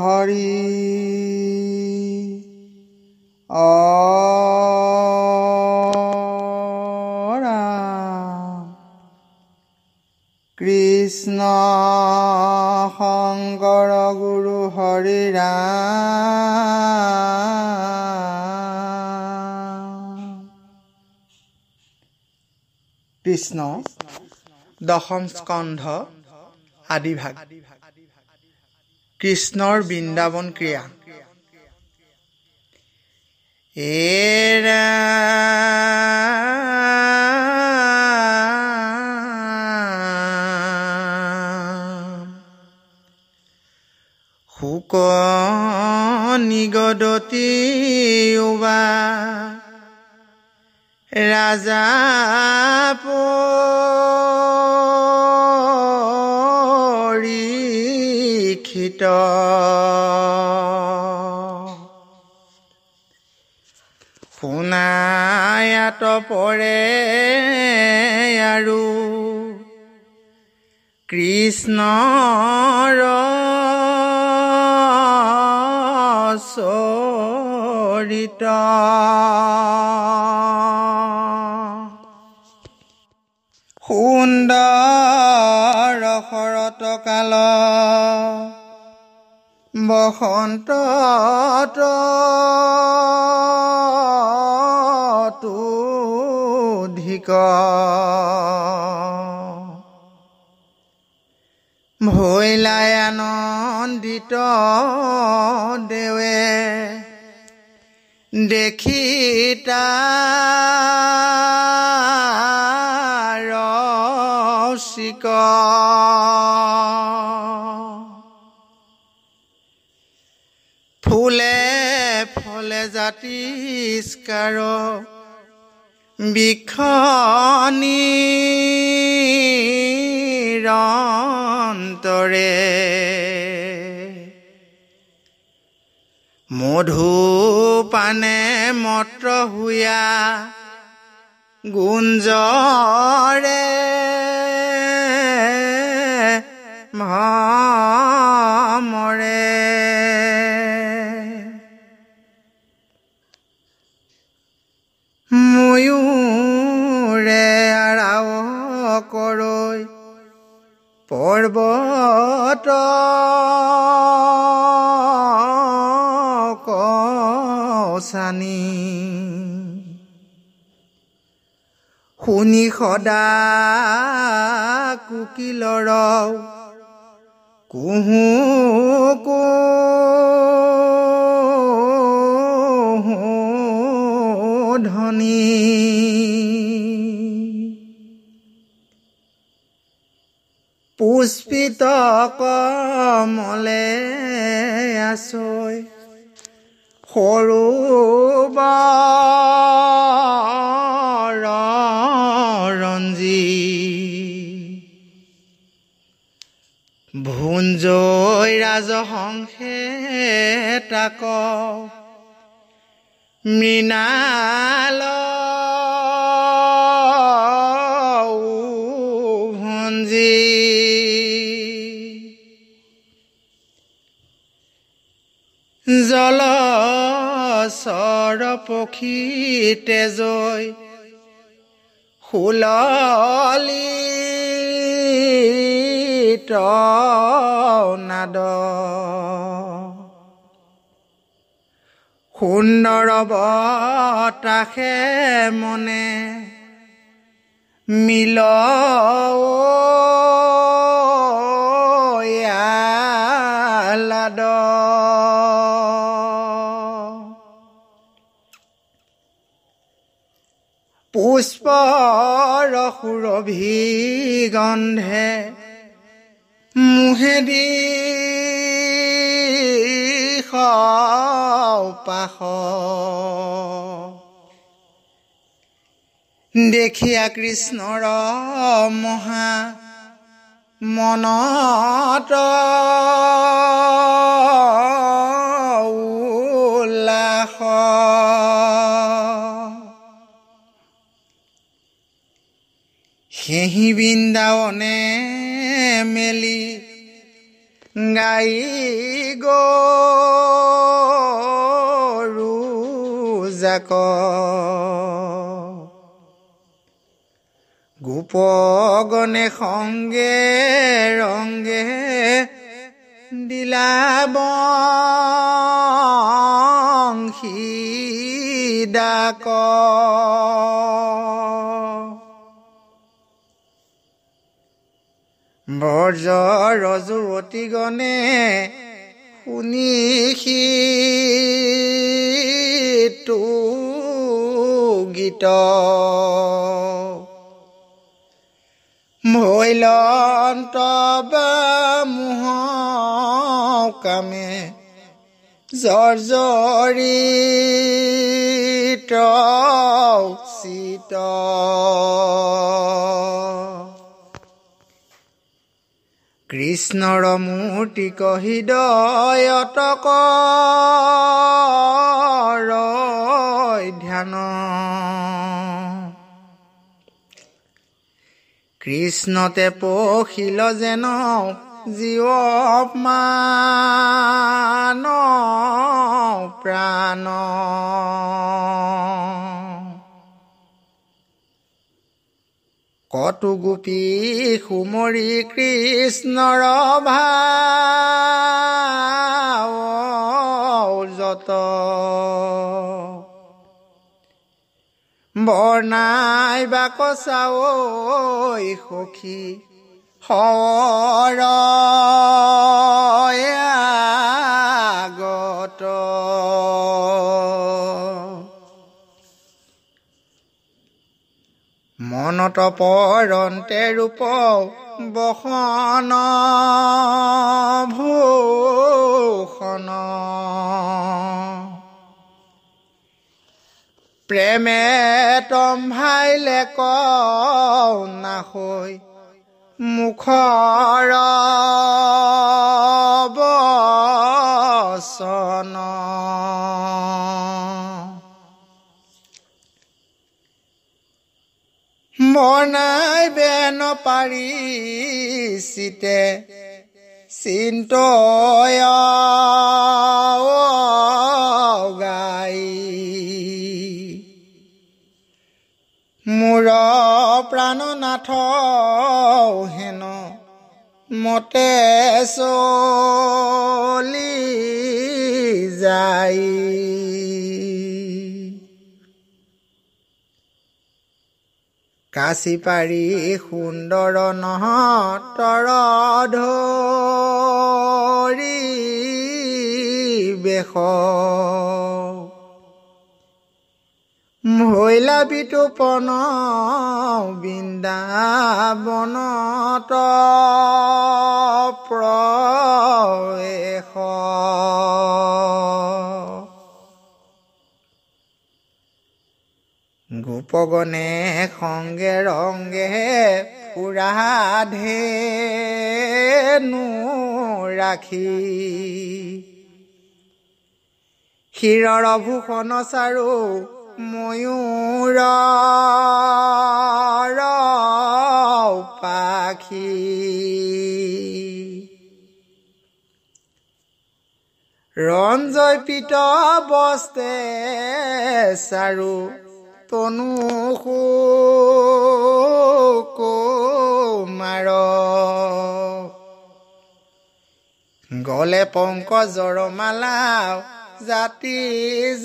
হৰি অ কৃষ্ণ শংকৰ গুৰু হৰি কৃষ্ণ দশম স্কন্ধ আদিভাগ কৃষ্ণৰ বৃন্দাবন ক্ৰিয়া এৰা শোক নিগদতি ৰাজা পৰ লিখিত শুনায়াত পৰে আৰু কৃষ্ণ চৰিত কাল বসন্ত ধিক ভৈলাই আনন্দিত দেৱে দেখিতা তিষ্কাৰ বিষণীৰন্তৰে মধুপানে মত্ৰহুয়া গুঞ্জৰে মৰে ময়ূৰে আৰাৱ কৰৈ পৰ্বত কচানি শুনি সদা কুকিলৰ কুহু الحق পক্ষী তেজয় শুলি নাদ সুন্দৰ বতাসে মনে মিল লাদ পুষ্প ৰসুৰভি গন্ধে মুহেদি সাহ দেখিয়া কৃষ্ণৰ মহা মনত উল্লাস সেহি বৃন্দাৱনে মেলি গাই গৰু জাক গোপ গণে সংগে ৰংগে দিলাব সি ডাক ব্ৰজ ৰজুৰতি গণে শুনি সি তো গীত মৈলন্ত মোহ কামে জৰ্জৰিত চিত কৃষ্ণৰ মূৰ্তি কহি দয়ত ধ্যান কৃষ্ণতে পখিল যেন জীৱ মান প্ৰাণ কটো গোপী সুমৰি কৃষ্ণ ৰভাত বৰ্ণাই বা কচা ঐ সখী সৰ গত অনত পৰন্তে ৰূপ বসন ভূষণ প্ৰেমে তম ভাইলে কাহৈ মুখৰ বচন মনাই বেন পাৰিছিতে চিন্ত গাই মোৰ প্ৰাণনাথ হেন মতে চলি যায় কাশী পাৰি সুন্দৰ নহতৰ ধৰি বেশ ভৈলা বিতুপন বৃন্দাবনত প্ৰ গোপগণে সংগে ৰংগে ফুৰা ধেনু ৰাখি শিৰৰ অভূষণ চাৰু ময়ূৰ পাখী ৰঞ্জয় পিত বস্তে চাৰু তনু গলে পংকজৰ মালা জাতি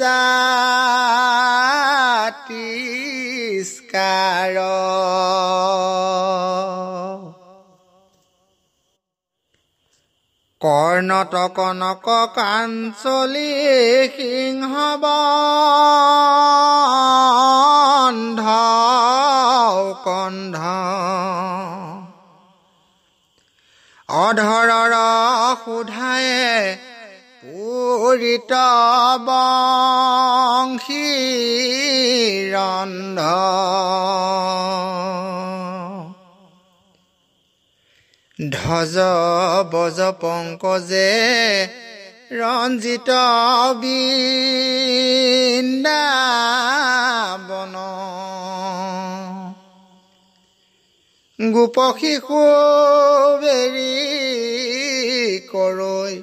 যা নত কনক কাঞ্চলি সিংহ বন্ধ কন্ধ অধৰৰ সোধায়ে পূৰিত বংশী ৰন্ধ ধ্বজ বজ পংকজে ৰঞ্জিত বৃন্দাবন গোপ শিশু বেৰি কৰৈ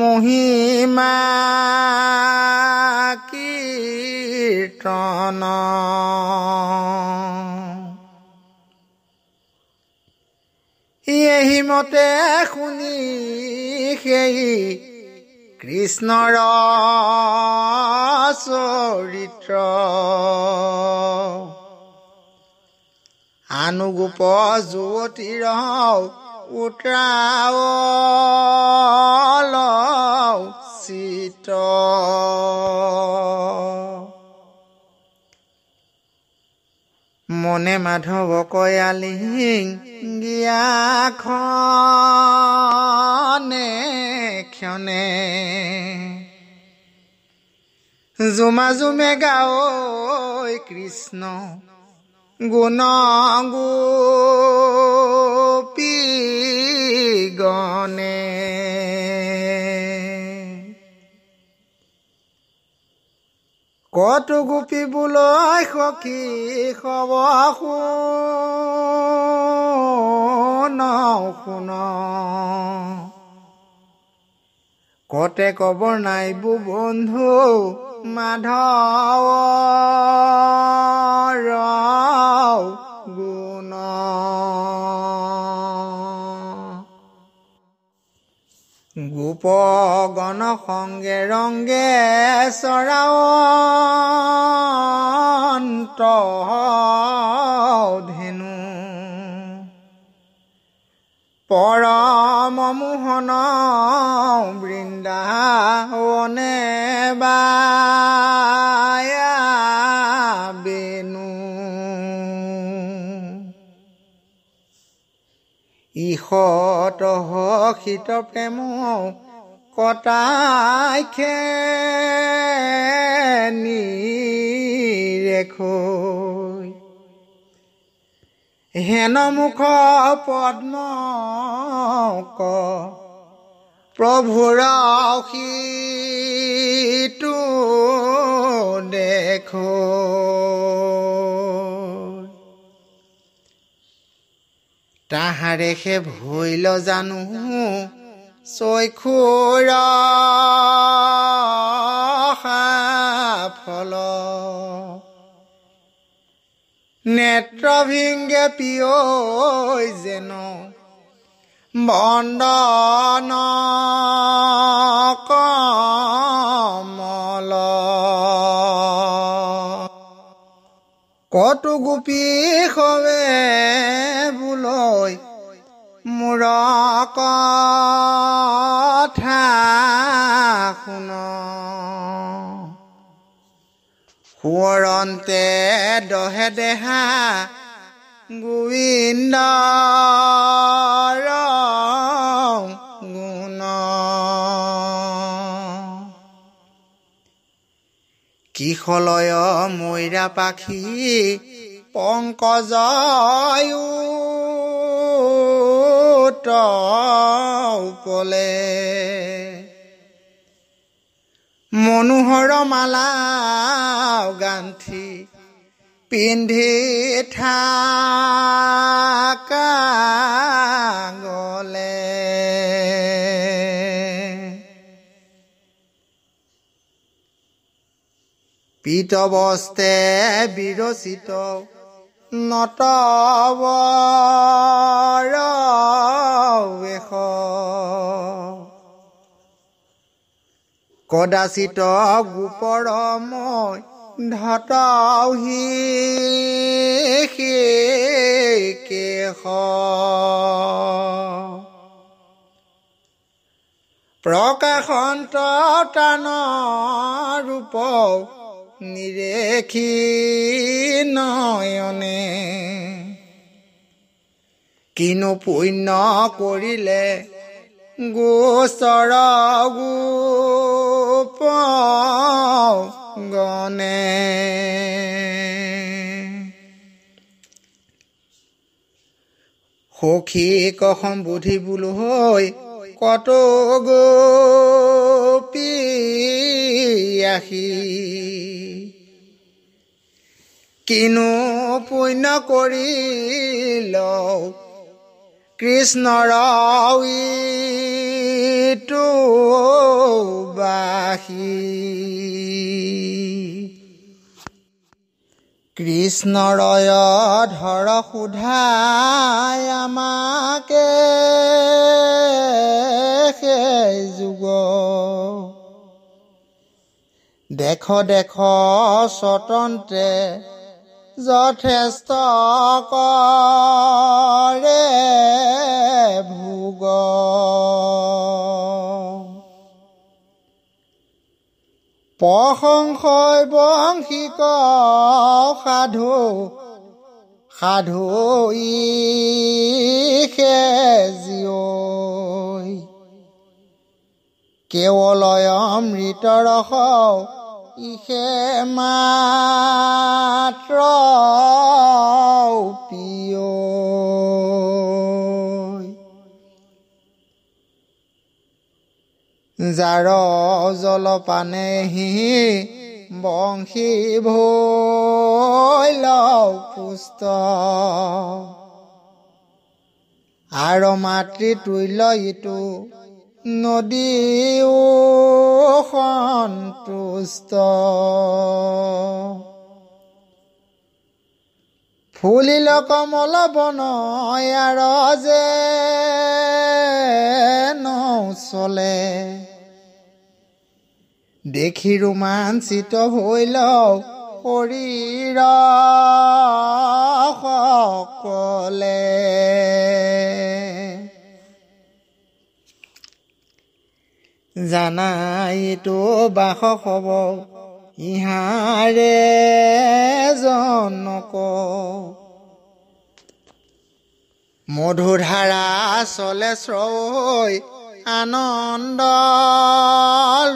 মহিমা কীৰ্তন এহি মতে শুনি সেই কৃষ্ণৰ চৰিত্ৰ আনুগোপ যুৱতীৰ ৰ উত্ৰাও চিত্ৰ মনে মাধৱ কয়ালিঙ্গিয়াখনে ক্ষণে জুমা জুমে গাও কৃষ্ণ গুণ গোপী গণেশ কতো গোপী বোলয় সখী খব শুন কতে কবৰ নাই বু বন্ধু মাধৱ ৰ গুণ গোপ গণ সংগে ৰংগে চৰাওধেনু পৰম মোহন বৃন্দাৱনে বা বিষত হিত প্ৰেম কটাই খে নিৰেখ হেনমুখ পদ্ম ক প্ৰভুৰাসীটো দেখ তাহাৰে সে ভৈল জানো চৈখুৰফল নেত্ৰ ভিংগে পিয় যেন বন্দন কম কটো গোপী হবে মূৰ মূৰক শুন সোঁৱৰন্তে দহে দেহা গোবিন্দ কিশলয় মৈৰা পাখি পংকজয়ুতলে মনোহৰ মালা গান্ধি পিন্ধি থাকলে পিতবস্তে বিৰচিত নতব কদাচিত গোপৰ মই ধাতহি কেশ প্ৰকাশন্ত ৰূপ নিৰেখি নয়নে কিনো পুণ্য কৰিলে গোচৰগো পণে সখী কসম বুধিবলৈ কত গাহি কিনো পুণ্য কৰি ল কৃষ্ণ ৰৱীটো বাহী কৃষ্ণ ৰয়ধৰ সোধাই আমাকে সেই যুগ দেখ দেখ স্বতন্ত্ৰে যথেষ্ট কৰে ভোগ প্ৰশংসই বংশিক সাধু সাধু জীয় কেৱলয় অমৃত ৰস ইষে মাত্ৰ পিয় জাৰ জল পানেহি বংশী ভৈল পুষ্ট আৰু মাতৃ তুল্য ইটো নদীও সন্তুষ্ট ফুলিল কমল বন ইয়াৰ যে নচলে দেখি ৰোমাঞ্চিত হৈ লওঁ শৰীৰ সকলে জানাইতো বাস হ'ব ইহাৰে জনক মধুৰধাৰা চলে শ্ৰৱ আনন্দ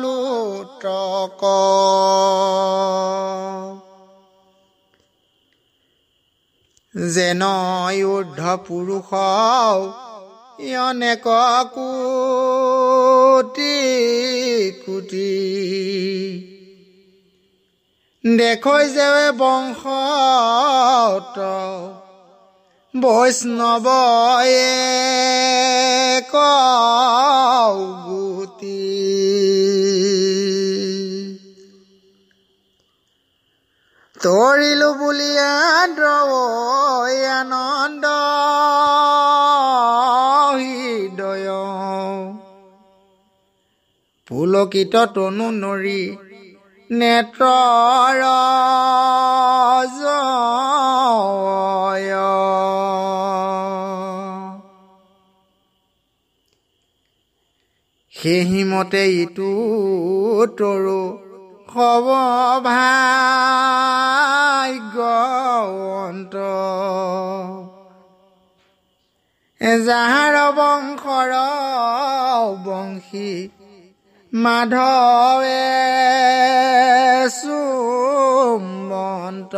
লুটক যেন য়ুদ্ধ পুৰুষ অনেক কোটি কুটি দেখৈ যে বংশ বৈষ্ণৱয়ে কুতি তৰিলো বুলি দ্ৰৱ পুলকিত তনু নৰি নেত্ৰৰ সেইমতে ইটো তৰু হব ভাগ্যন্ত যাহাৰ বংশৰ বংশী মাধৱে চুমন্ত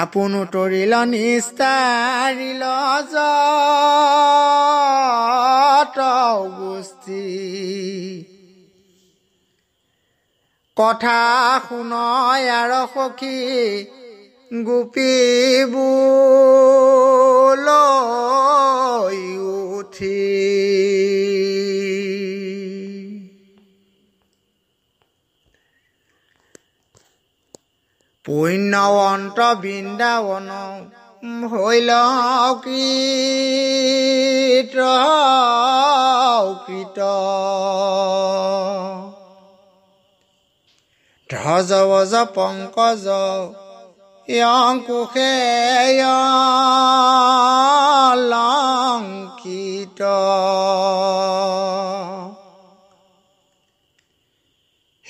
আপোন তৰিল নিস্তাৰিল যুষ্টি কথা শুনয় আৰ সখী গোপীবোল উঠি পুণ্য অন্ত বৃন্দাবন হইল বজ পংকজ লাংকিত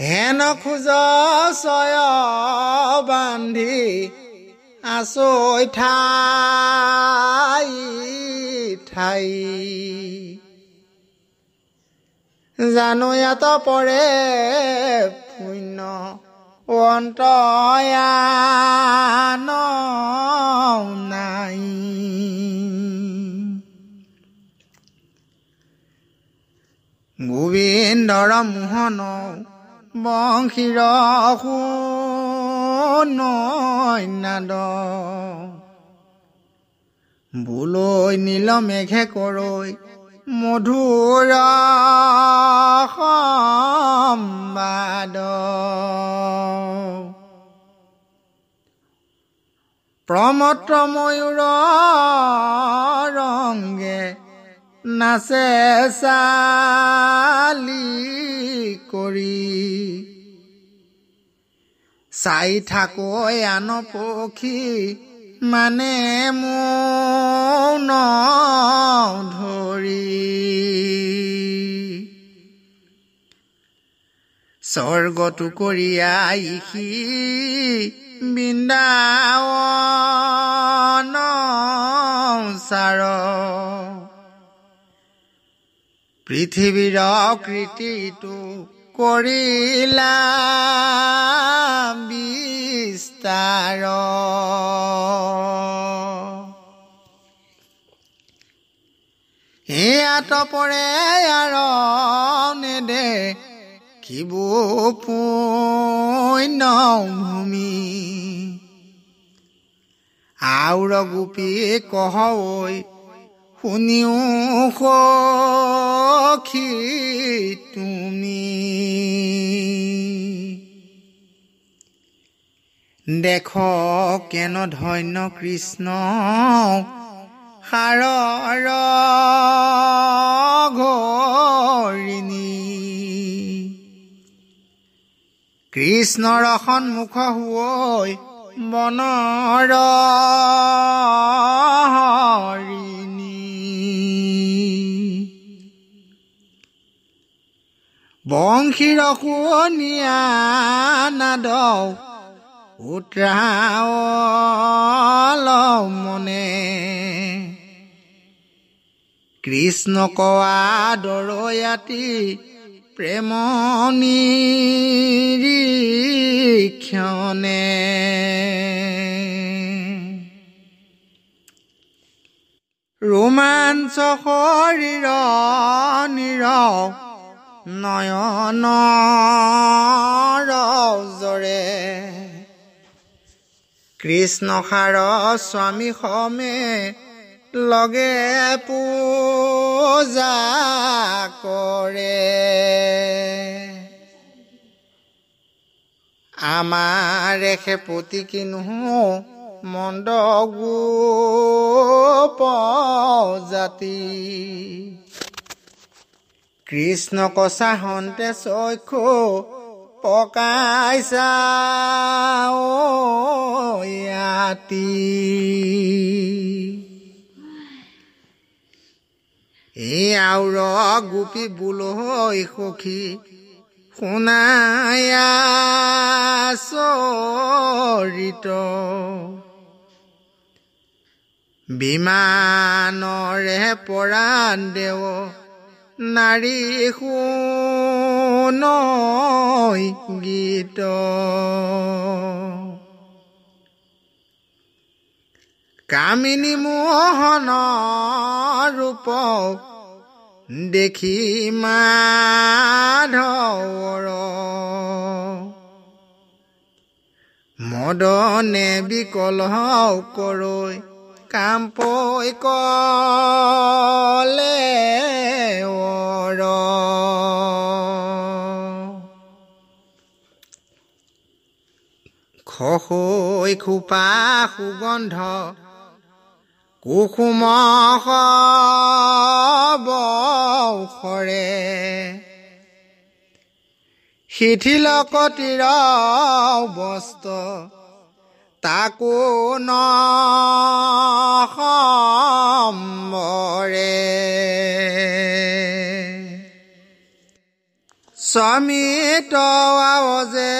হেন খোজ বান্ধি আছৈ জানো ইয়াত পৰে পুণ্য অন্তয়ান নাই গোবিন্দ ৰমোহন বংশীৰসু নাদ বোলৈ কৰৈ মধুৰাদ প্ৰমত ময়ূৰ নাচে চালি কৰি চাই থাকো আন পক্ষী মানে মৌন ধৰি স্বৰ্গটো কৰি আহি বৃন্দাৱন চাৰ পৃথিৱীৰ কৃতিটো কৰিলা বি বিস্তাৰ ইয়াত পৰে আৰ নেদে কিব পূমি আউৰ গোপী কহ শুনিও সখী তুমি দেখ কেন ধন্য কৃষ্ণ সাৰৰ ঘৰিণী কৃষ্ণৰ সন্মুখ হৈ বনৰ হৰিণী বংশীৰ কুনিয়া নাদ উত্ৰাম মনে কৃষ্ণ কোৱা দৰয়াতি প্ৰেমণীক্ষণে ৰোমাঞ্চ শৰীৰ নীৰ নয়ন ৰজৰে কৃষ্ণ সাৰ স্বামী সমে লগে পূজা কৰে আমাৰ এখে পুতি কিনো মন্দ গোপ জাতি কৃষ্ণ কচা হন্তে চক্ষু পকাইছাও ইয়াতি এই আওৰ গোপী বোলৈ সখী শুনায়া চৰিত বিমানৰে পৰাণ দেৱ নাৰী সোণ গীত কামিনী মোহন ৰূপক দেখি মাধৰ মদনে বিকল হওক কাম্পৈ কলে খহৈ খোপা সুগন্ধ কুসুম সৰে শিথিলকতিৰ বস্ত্ৰ তাকো ন স্বামীত আৱজে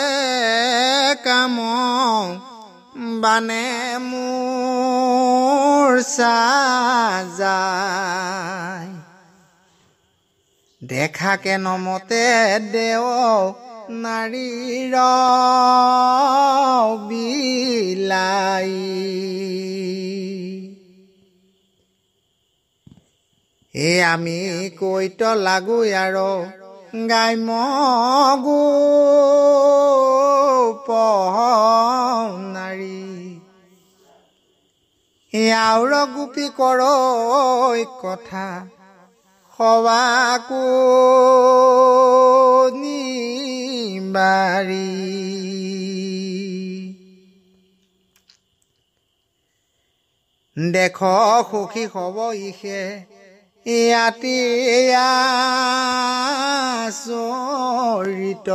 কাম বানে মোৰ চাই দেখাকে নমতে দেও নাৰীৰ বিলাই এই আমি কৈত লাগো আৰু গাই মগো পাৰী আউৰ গোপী কৰ কথা সবাকো নিবাৰী দেখ সুখী হব ইষে ইয়াতিয়াচৰিত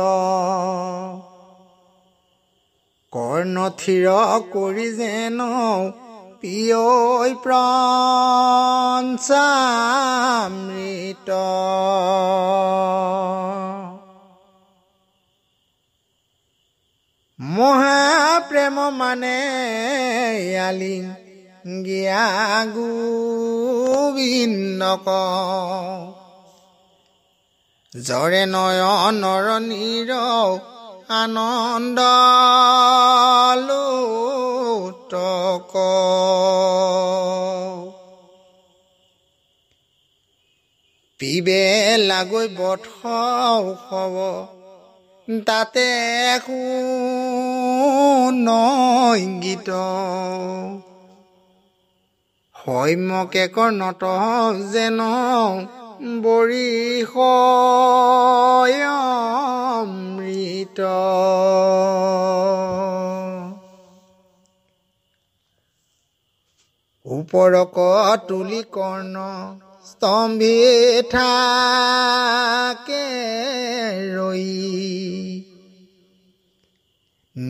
কৰ্ণথিৰ কৰি যেন পিয়ৈ প্ৰঞ্চামৃত মহা প্ৰেম মানে ইয়ালিং গিয়া গোবিন্ন জৰে নয়ন নৰনিৰ আনন্দ লোটক পিবে লাগৈ বধ তাতে শুন গীত সৌম্যকে কৰ্ণত যেন বৰিষমৃত ওপৰক তুলি কৰ্ণ স্তম্ভিত ৰৈ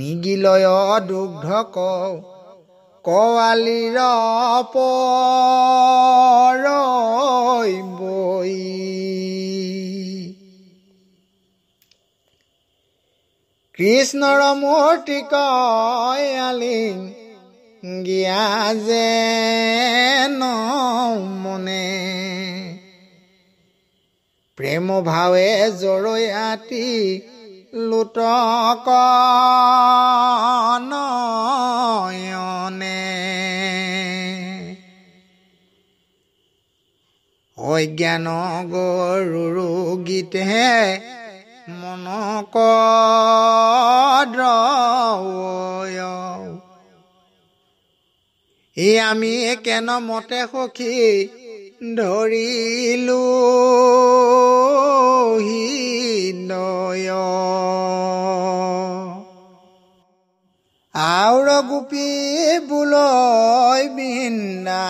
নিগিলয় দুগ্ধ কওঁ কৱালীৰ পৰ বৈ কৃষ্ণৰ মূৰ্তি কয়ালি জ্ঞা যে ন মনে প্ৰেম ভাৱে জৰয়াতী লুটক নয়নে অজ্ঞান গৰু গীতে মনক দ্ৰয় ই আমি কেন মতে সখী ধৰিলো হি নয়ৰ গোপী বোলয় বিন্দা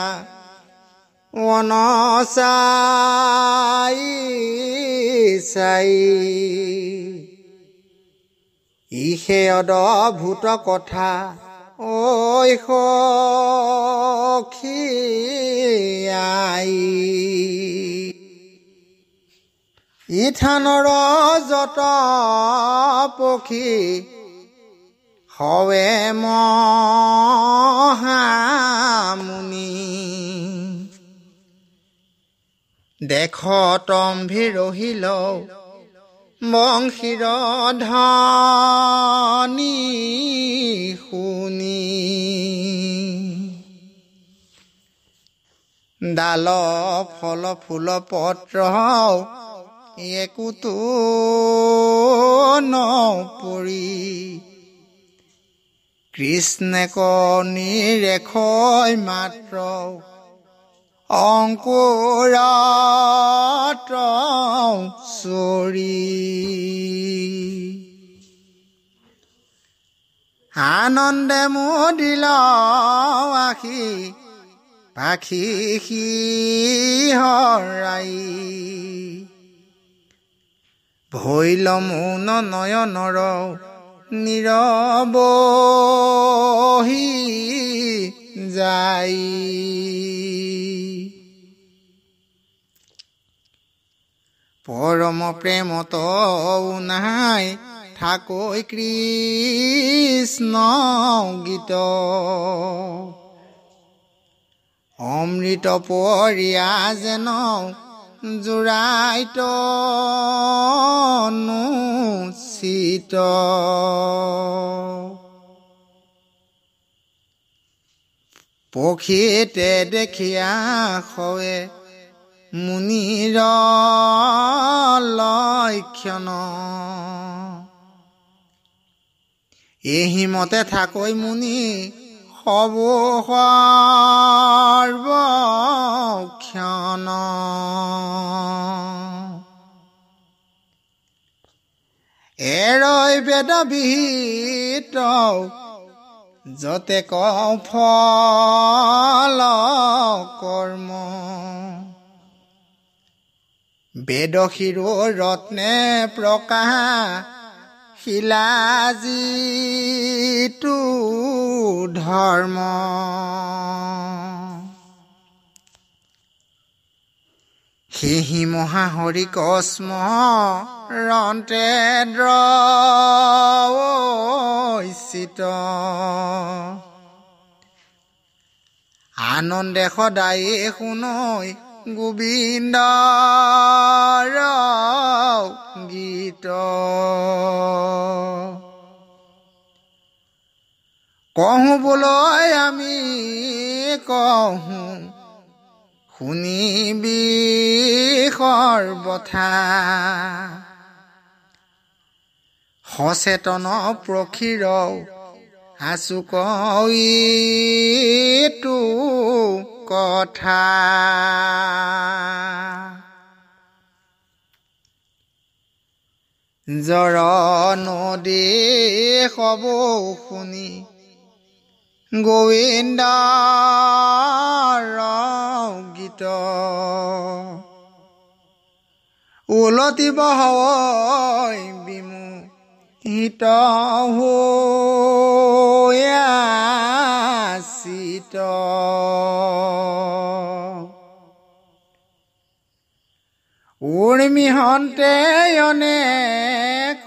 অন চাই কথা ঐ সখিয়াই ইথানৰ যত পক্ষী হৱে মামুনি দেশ তম্ভীৰহিলও শুনি ডাল ফল ফুল পত্ৰ একোতো নপৰি কৃষ্ণে কণীৰেখয় মাত্ৰ অংকুৰাত চৰি আনন্দে মোৰ দিল আশি পাখি সিহৰাই ভৈল মৌন নয়নৰ নীৰৱ পৰম প্ৰেমত নাই থাকৈ কৃষ্ণ গীত অমৃত পৰিয়া যেন জোৰাইত নোচিত পখীতে দেখিয়া হয়ে মুনিৰ লক্ষণ এহিমতে থাকৈ মুনি সব সৰ্বক্ষণ এৰ বেদবিহিত যতে কফল কৰ্ম বেদ শিৰো ৰত্নে প্ৰকাশ শিলা শিলাজিটো ধৰ্ম সিহি মহাহৰি কস্ম ৰন্তে দ্ৰচিত আনন্দে সদায় শুনৈ গোবিন্দ গীত কওঁ বোলৈ আমি কওঁ শুনিবি বথা সচেতন প্ৰখীৰ আচুক ইটো কথা জৰ নদী হ'ব শুনি গোবিন্দ গীত উলতিব হয় বিমু হিত হিত উৰ্মিহন্তে অনেক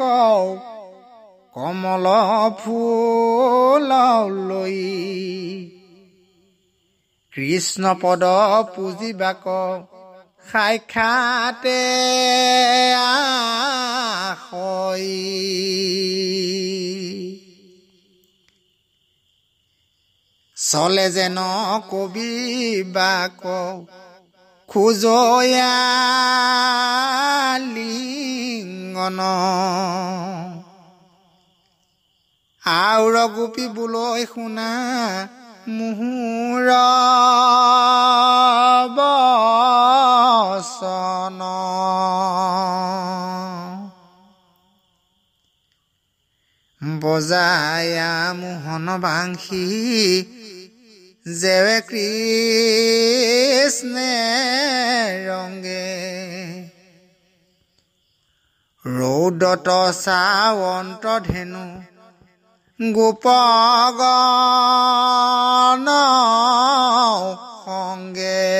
কমল ফুল লৈ কৃষ্ণ পদ পুঁজি পুঁজিবাক সাক্ষাতে চলে যেন কবি বাক খোজয়া লিংগন আওৰ গোপী বোলৈ শুনা মুহুৰ বচন বজায়া মোহন বাংশী জেৱে কৃষ্ণে ৰঙে ৰৌদত চাৱন্ত ধেনু গোপাগান সংগে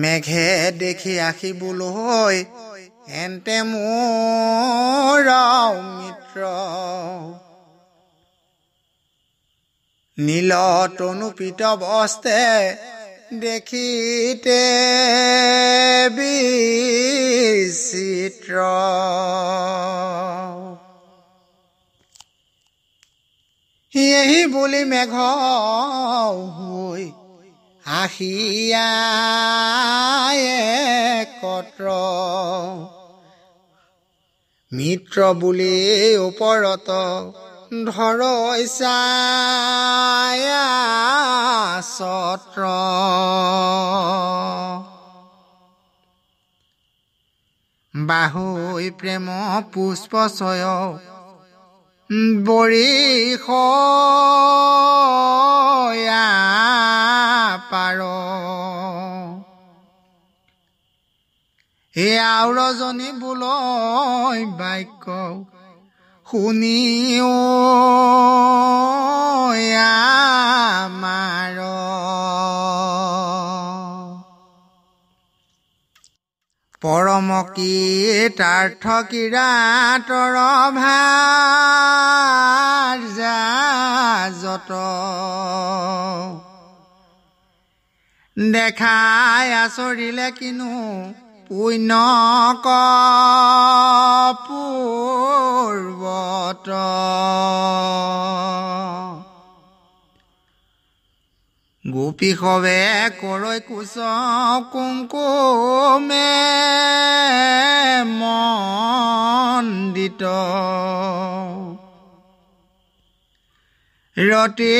মেঘে দেখি আসিবলৈ এন্তে মৌ মিত্ৰ নীল তনুপিত বস্তে দেখিতে বিচিত্ৰ সিয়েহি বুলি মেঘ হৈ আহিয়ায়ে কত্ৰ মিত্ৰ বুলি ওপৰত ধৰ বাহুই প্ৰেম পুষ্প চয় বৰিষ পাৰ এ আউৰজনী বোলয় বাক্য শুনি মাৰ পৰম কীৰ্থ কিৰাতৰ ভাত দেখাই আচৰিলে কিনো পুণ্য কৰ্বত গোপী সবে কৰৈ কুচ কুংকুমে মন্দিত ৰতি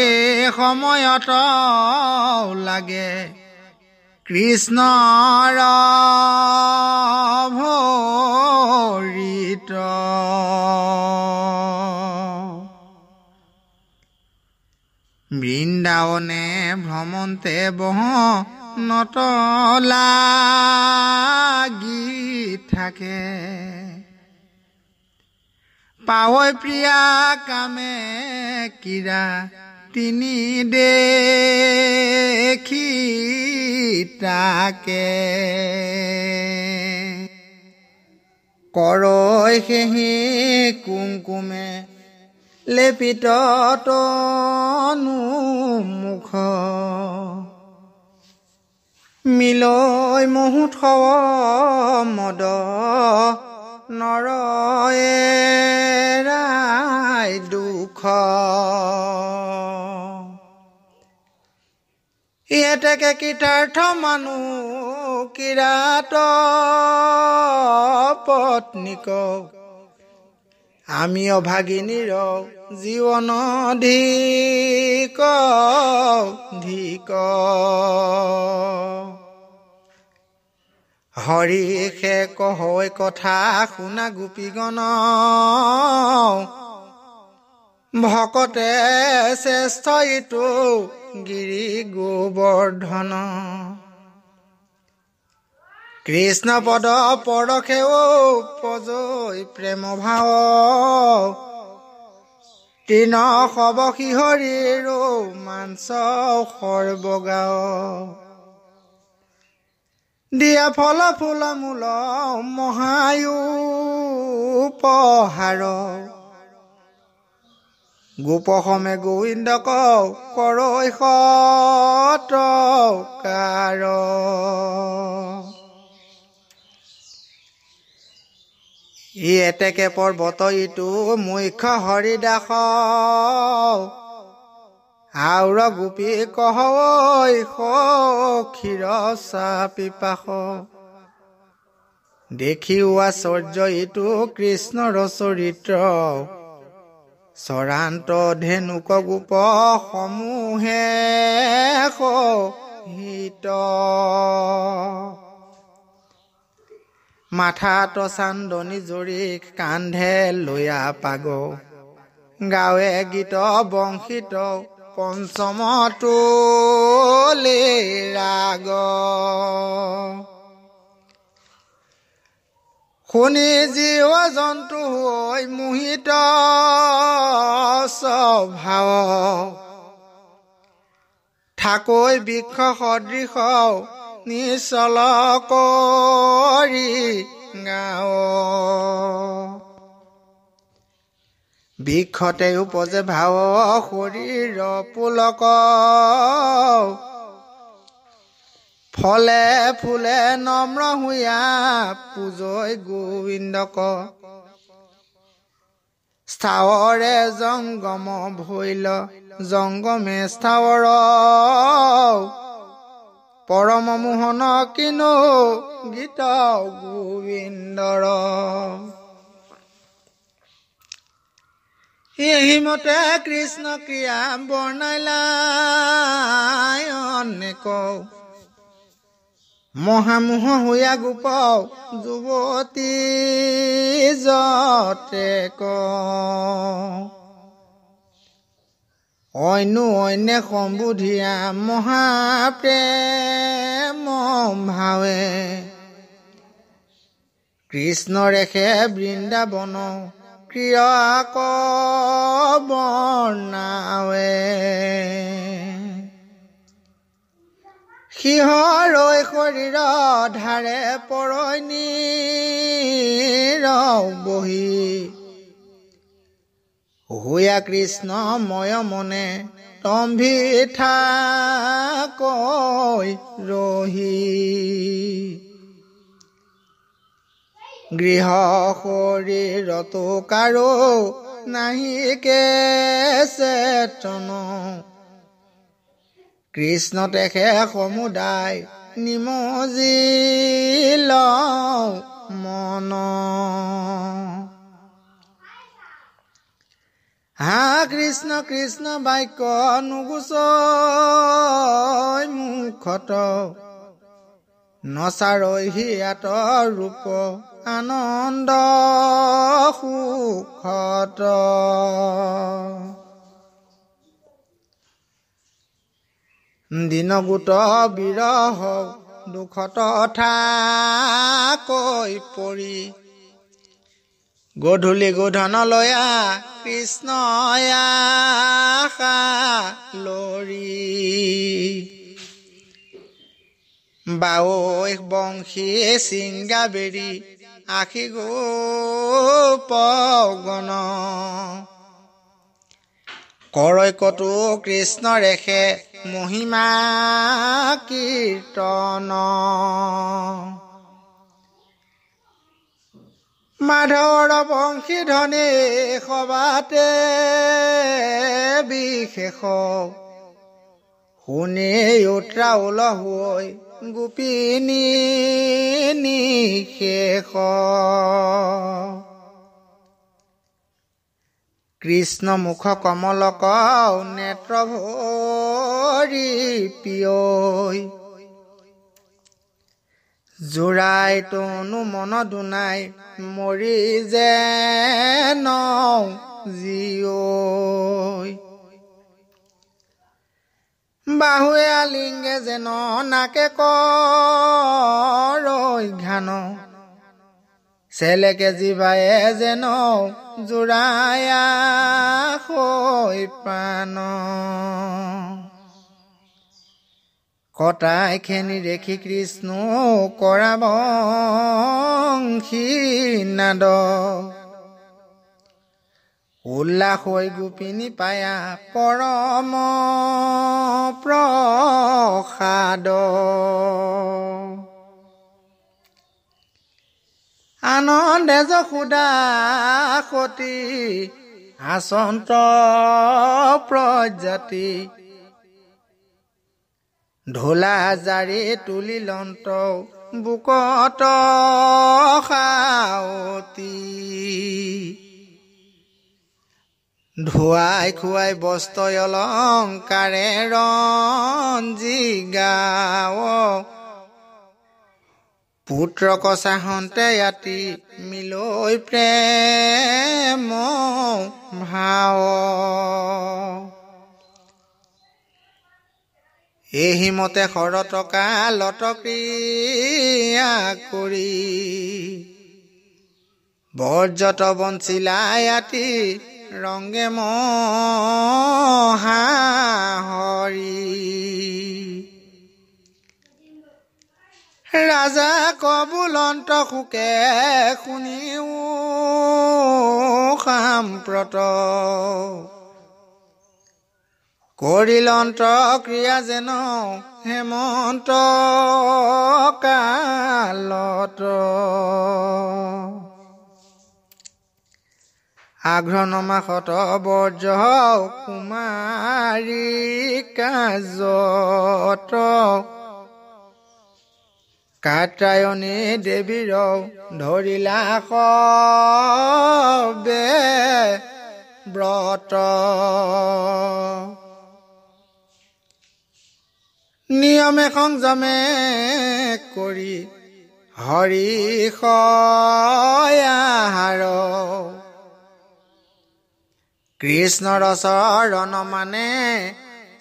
সময়ত লাগে কৃষ্ণ বৃন্দাৱনে ভ্ৰমণতে ভ্ৰমন্তে বহ নতলাগি থাকে পাৱৈ প্ৰিয়া কামে কিৰা তিনি দেখি তাকে কৰয় সেহি কুমকুমে লেপিত তনু মুখ মিলয় মহুত মদ নৰয়েৰাই দুখ ইহেতেকে কীৰ্থাৰ্থ মানুহ কিৰাত পত্নীক আমি অভাগিনীৰ জীৱন ধিক ধিক হৰিষে কহৈ কথা শুনা গোপীগণ ভকতে শ্ৰেষ্ঠ ইটো গিৰি গোবৰ্ধন কৃষ্ণ পদ পৰখেও পজৈ প্ৰেম ভাৱ তৃণ শৱ শিহৰিৰো মাংস সৰ্বগাঁও দিয়া ফল ফুল মূল মহায়ুপাৰ গোপসমে গোবিন্দ কওঁ কৰৈ সি এতেকে পৰ্বত ইটো মুখ্য হৰিদাস আউৰ গোপী কহৈ ক্ষীৰ চাপি পাশ দেখি ওৱা চৰ্য ইটো কৃষ্ণৰ চৰিত্ৰ চৰান্ত ধেনুক গোপ সমূহে সিত মাথাত চান্দনী জৰীক কান্ধে লৈয়া পাগ গাঁৱে গীত বংশিত পঞ্চমটো লীৰাগ শুনি জীৱ জন্তু হৈ মোহিত স্বভাৱ থাকৈ বৃক্ষ সদৃশ নিচল কৰি গাঁও বৃক্ষতে উপজে ভাৱ শৰীৰ পুলক ফলে ফুলে নম্ৰ হুঁয়া পূজয় গোবিন্দক স্থাৱৰে জংগম ভৈল জংগমে স্থাৱৰ পৰম মোহন কিনো গীত গোবিন্দৰ সেইমতে কৃষ্ণ ক্ৰিয়া বৰ্ণালায় কওঁ মহামোহ হৈয়া গোপ যুৱতী যতে কইনো অন্য় সম্বোধিয়া মহাপ্ৰেম ভাৱে কৃষ্ণৰেখে বৃন্দাবন ক্ৰিয়াক বনাৱে সিহঁৰ শৰীৰ ধাৰে পৰণী বহি হুয়া কৃষ্ণ ময় মনে তম্ভি থাকৈ ৰহি গৃহ শৰীৰতো কাৰো নাহিকে চেতন কৃষ্ণ তেখে সমুদায় নিমজি ল মন হা কৃষ্ণ কৃষ্ণ বাক্য নুগুচ মুখত নচাৰৈ হিয়াত ৰূপ আনন্দ সুখত দিন গোট বিৰহ দুখ তথা পৰি গধূলি গোধন লয়া কৃষ্ণয়া লৰি বাও বংশী চিংগা বেৰি আশী গোপগণ কৰকটো কৃষ্ণ ৰেখে মহিমা কীৰ্তন মাধৱৰ বংশী ধনী সবাতে বিশেষ শুনি উত্ৰা উলহ হৈ গোপিনী নিশেষ কৃষ্ণ মুখ কমলক নেত্ৰ ভৰি পিয় জোৰাই তনু মন দুনাই মৰি যে ন জীয় বাহুৱে আলিংগে যেন নাকে কৰ ঘান চেলেকে জীৱায়ে যেন জোৰাই প্ৰাণ কটাইখিনি দেখি কৃষ্ণ কৰাব নাদ উল্লাস হৈ গোপিনী পায়া পৰম প্ৰসাদ আনন্দে যশোদা সতী আচন্ত প্ৰজাতি ঢোলা জাৰি তুলি লন্ত বুকত সাৱতি ধুৱাই খুৱাই বস্তয় অলংকাৰে ৰঞ্জি গাৱ পুত্ৰ কচাহঁতে ইয়াতি মিলৈ প্ৰেম ভাৱ এইমতে শৰতকালত ক্ৰিয়া কৰি বৰ্যত বঞ্চিলা ইয়াতি ৰঙে মাহৰি ৰাজা কবুলন্ত শোকে শুনিও সাম্প্ৰত কৰিলন্ত ক্ৰিয়া যেন হেমন্ত কালত আঘ্ৰণ মাহত বৰ্জ কুমাৰী কাজত কাটায়নী দেৱীৰ ধৰিলা সে ব্ৰত নিয়মে সংযমে কৰি হৰিষয়াহাৰ কৃষ্ণৰ ৰচৰণ মানে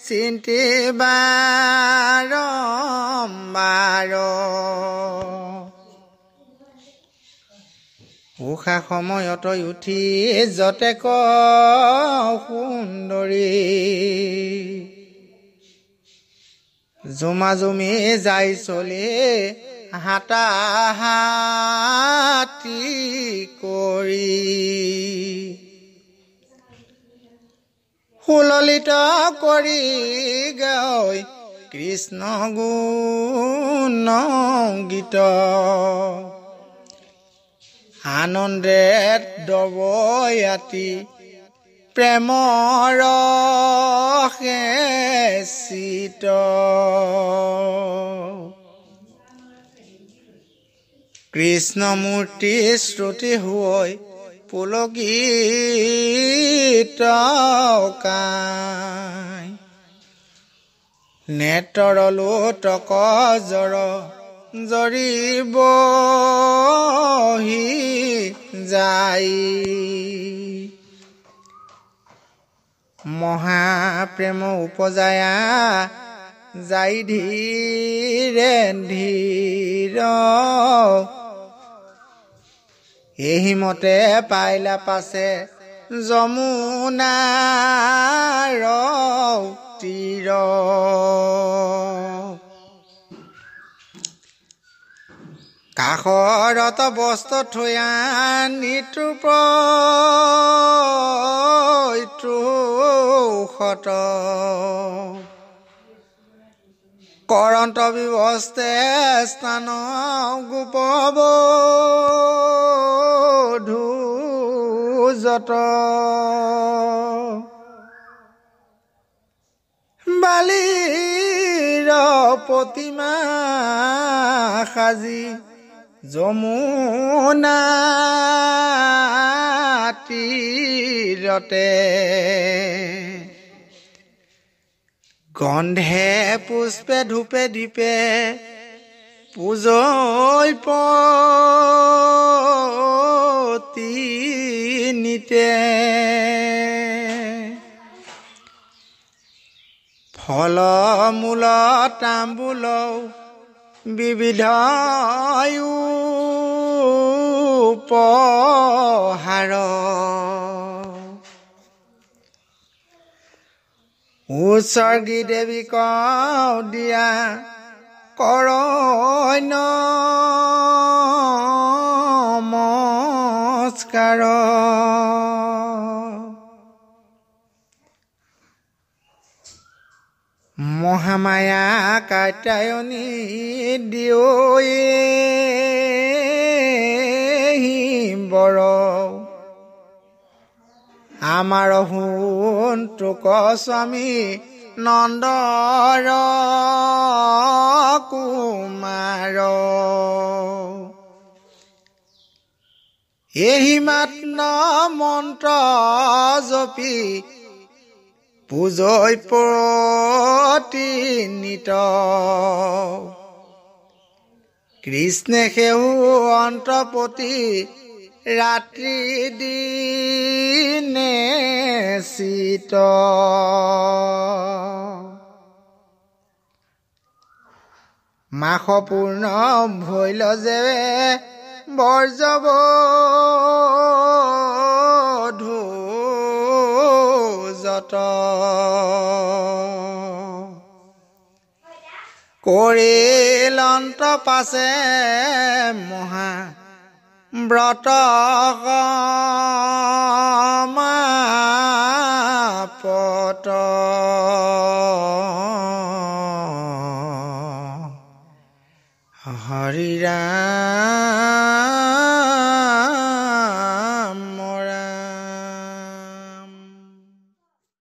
চিন্তি বাৰ বাৰ উষা সময়ত উঠি যতে কুন্দৰী জুমা জুমি যাই চলি হাতা কৰি পুললিত কৰি গৈ কৃষ্ণ গুণ গীত আনন্দে ডবয়াতি প্ৰেমৰ চিত কৃষ্ণমূৰ্তি শ্ৰুতি হৈ পুল গীত নেতৰ লোটক জৰ জৰিবহি যাই মহাপ্ৰেম উপজায়া যাই ধীৰে ধীৰ এইমতে পাইলা পাছে যমুনাৰ কাষৰত বস্ত থৈ আনিটো প্ৰত কৰন্ত বিবস্তে স্থান গোপব ধূজত বালিৰ প্ৰতিমা সাজি যমুনা তিৰতে গন্ধে পুষ্পে ধূপে দ্বীপে পূজ নিতে ফল মূল তাম্বুল বিবিধ আয়ু পাৰ উৎসৰ্গী দেৱী কওঁ দিয়া কৰণ মহামায়া কাত্যায়নী দিয়ে বৰ আমাৰ কুন্তুক স্বামী নন্দ কুমাৰ মাত মন্ত্ৰ জপি পূজৈ নিত কৃষ্ণে সেউ অন্তপতি ৰাতি দিনে চিত মাস ভৈল যে বৰ্জব ধু কৰিলন্ত পাছে মহা ব্রত পট হরিরা